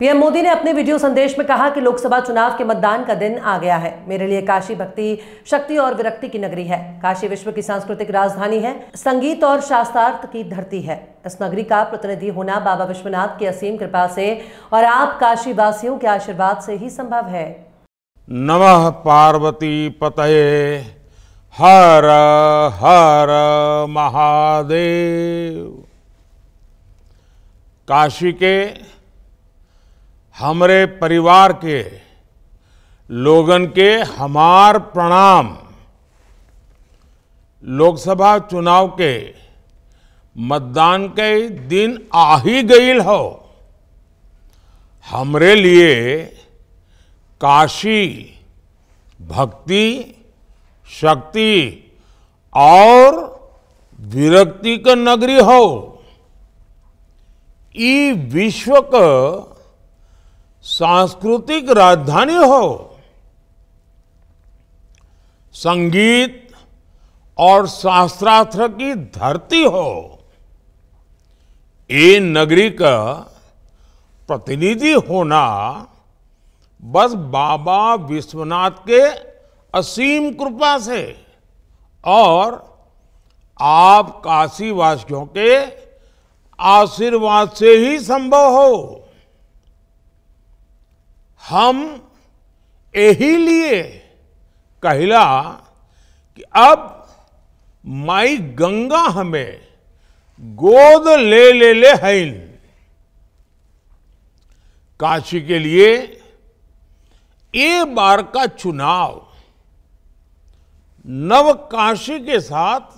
PM Modi ने अपने video संदेश में कहा कि लोकसभा चुनाव के मतदान का दिन आ गया है मेरे लिए काशी भक्ति शक्ति और विरक्ति की नगरी है काशी विश्व की सांस्कृतिक राजधानी है संगीत और शास्त्रार्थ की धरती है इस नगरी का प्रतिनिधि होना बाबा विश्वनाथ की असीम कृपा से और आप काशी वासियों के आशीर्वाद से ही संभव है नम पार्वती पते हर हर महादेव काशी के हमारे परिवार के लोगन के हमार प्रणाम लोकसभा चुनाव के मतदान के दिन आ ही गई हो हमरे लिए काशी भक्ति शक्ति और विरक्ति का नगरी हो ई विश्व का सांस्कृतिक राजधानी हो संगीत और शास्त्रार्थ की धरती हो ये नगरी का प्रतिनिधि होना बस बाबा विश्वनाथ के असीम कृपा से और आप काशीवासियों के आशीर्वाद से ही संभव हो हम यही लिए कहला कि अब माई गंगा हमें गोद ले ले ले हैन काशी के लिए ए बार का चुनाव नव काशी के साथ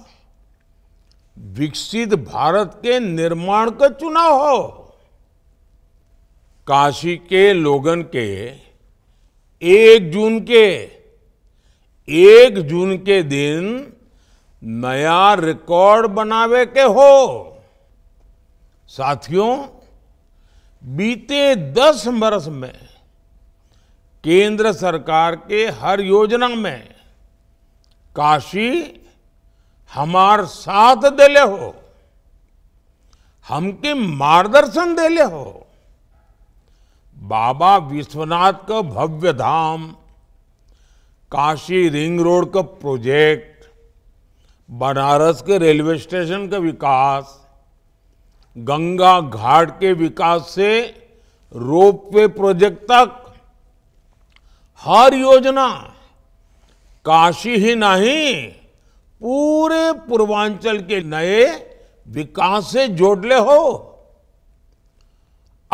विकसित भारत के निर्माण का चुनाव हो काशी के लोगन के एक जून के एक जून के दिन नया रिकॉर्ड बनावे के हो साथियों बीते दस वर्ष में केंद्र सरकार के हर योजना में काशी हमार साथ दे हो हमके मार्गदर्शन दे हो बाबा विश्वनाथ का भव्य धाम काशी रिंग रोड का प्रोजेक्ट बनारस के रेलवे स्टेशन का विकास गंगा घाट के विकास से रोप वे प्रोजेक्ट तक हर योजना काशी ही नहीं पूरे पूर्वांचल के नए विकास से जोड़ ले हो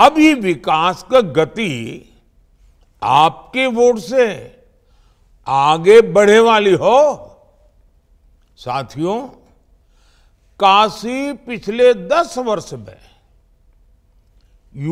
अब ये विकास का गति आपके वोट से आगे बढ़े वाली हो साथियों काशी पिछले दस वर्ष में